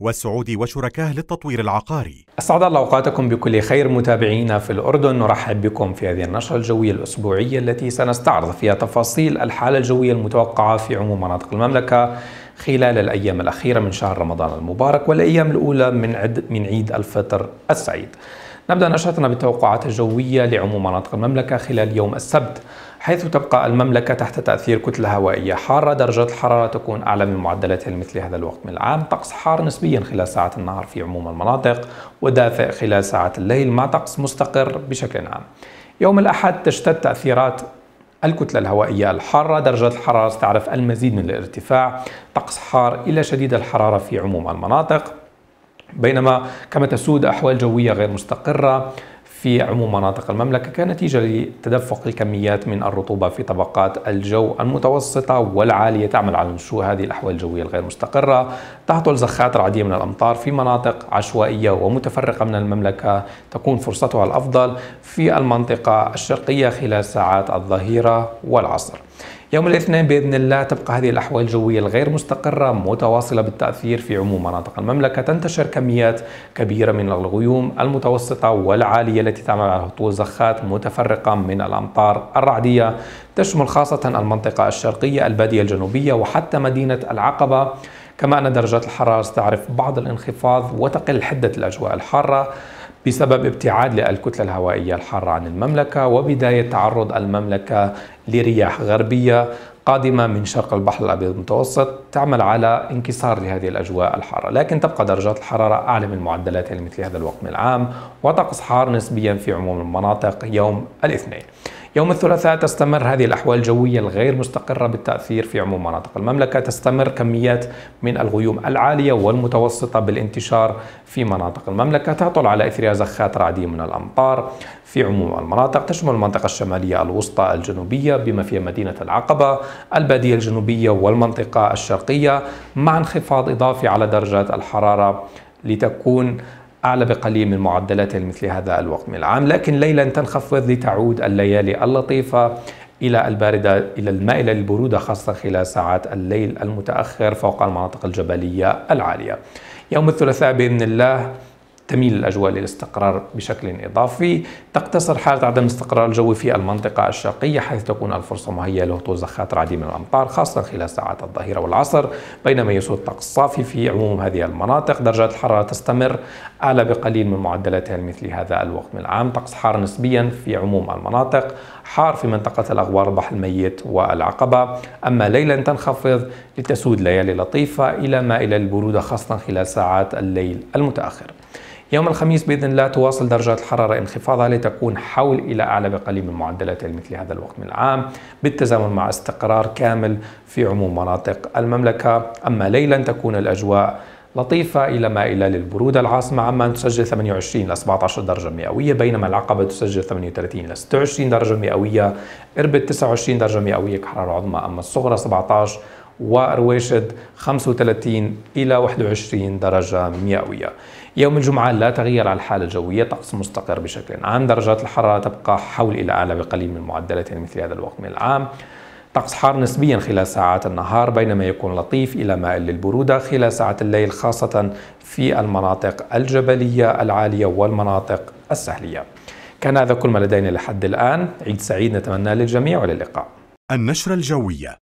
والسعودي وشركاه للتطوير العقاري أسعد الله أوقاتكم بكل خير متابعينا في الأردن نرحب بكم في هذه النشرة الجوية الأسبوعية التي سنستعرض فيها تفاصيل الحالة الجوية المتوقعة في عموم مناطق المملكة خلال الأيام الأخيرة من شهر رمضان المبارك والأيام الأولى من, عد من عيد الفطر السعيد نبدأ نشرتنا بالتوقعات الجوية لعموم مناطق المملكة خلال يوم السبت حيث تبقى المملكة تحت تأثير كتلة هوائية حارة درجة الحرارة تكون أعلى من معدلاتها لمثل هذا الوقت من العام طقس حار نسبيا خلال ساعات النهار في عموم المناطق ودافئ خلال ساعات الليل مع طقس مستقر بشكل عام يوم الأحد تشتد تأثيرات الكتلة الهوائية الحارة درجة الحرارة ستعرف المزيد من الارتفاع طقس حار إلى شديد الحرارة في عموم المناطق بينما كما تسود أحوال جوية غير مستقرة في عموم مناطق المملكة كنتيجة لتدفق الكميات من الرطوبة في طبقات الجو المتوسطة والعالية تعمل على نشوء هذه الأحوال الجوية الغير مستقرة تهطل زخاتر عديدة من الأمطار في مناطق عشوائية ومتفرقة من المملكة تكون فرصتها الأفضل في المنطقة الشرقية خلال ساعات الظهيرة والعصر يوم الاثنين باذن الله تبقى هذه الاحوال الجويه الغير مستقره متواصله بالتاثير في عموم مناطق المملكه تنتشر كميات كبيره من الغيوم المتوسطه والعاليه التي تعمل على هطول زخات متفرقة من الأمطار الرعدية تشمل خاصة المنطقة الشرقية البادية الجنوبية وحتى مدينة العقبة كما أن درجات الحرارة ستعرف بعض الانخفاض وتقل حدة الأجواء الحارة بسبب ابتعاد للكتلة الهوائية الحارة عن المملكة وبداية تعرض المملكة لرياح غربية قادمة من شرق البحر الأبيض المتوسط تعمل على انكسار لهذه الأجواء الحارة لكن تبقى درجات الحرارة أعلى من معدلاتها لمثل يعني هذا الوقت من العام وطقس حار نسبيا في عموم المناطق يوم الاثنين يوم الثلاثاء تستمر هذه الأحوال الجوية الغير مستقرة بالتأثير في عموم مناطق المملكة تستمر كميات من الغيوم العالية والمتوسطة بالانتشار في مناطق المملكة تعطل على إثرها زخات رعدية من الأمطار في عموم المناطق تشمل المنطقة الشمالية الوسطى الجنوبية بما فيها مدينة العقبة البادية الجنوبية والمنطقة الشرقية مع انخفاض إضافي على درجات الحرارة لتكون أعلى بقليل من معدلات مثل هذا الوقت من العام لكن ليلا تنخفض لتعود الليالي اللطيفة إلى الباردة إلى المائلة للبرودة خاصة خلال ساعات الليل المتأخر فوق المناطق الجبلية العالية يوم الثلاثاء بإذن الله تميل الأجواء للاستقرار بشكل إضافي تقتصر حالة عدم الاستقرار الجوي في المنطقة الشرقية حيث تكون الفرصة مهيئة لهطول زخاتر عديدة من الأمطار خاصة خلال ساعات الظهيرة والعصر بينما يسود الطقس صافي في عموم هذه المناطق درجات الحرارة تستمر أعلى بقليل من معدلاتها مثل هذا الوقت من العام طقس حار نسبيا في عموم المناطق حار في منطقة الأغوار البحر الميت والعقبة أما ليلا تنخفض لتسود ليالي لطيفة إلى ما إلى البرودة خاصة خلال ساعات الليل المتأخر يوم الخميس باذن الله تواصل درجات الحراره انخفاضها لتكون حول الى اعلى بقليل من معدلات مثل هذا الوقت من العام بالتزامن مع استقرار كامل في عموم مناطق المملكه، اما ليلا تكون الاجواء لطيفة إلى مائلة للبرودة العاصمة عمان تسجل 28 إلى 17 درجة مئوية بينما العقبة تسجل 38 إلى 26 درجة مئوية إربد 29 درجة مئوية كحرارة عظمى أما الصغرى 17 ورواشد 35 إلى 21 درجة مئوية يوم الجمعة لا تغير على الحالة الجوية طقس مستقر بشكل عام درجات الحرارة تبقى حول إلى أعلى بقليل من معدلات مثل هذا الوقت من العام طقس حار نسبيا خلال ساعات النهار بينما يكون لطيف إلى مائل للبرودة خلال ساعات الليل خاصة في المناطق الجبلية العالية والمناطق السهلية كان هذا كل ما لدينا لحد الآن عيد سعيد نتمنى للجميع وللقاء النشرة الجوية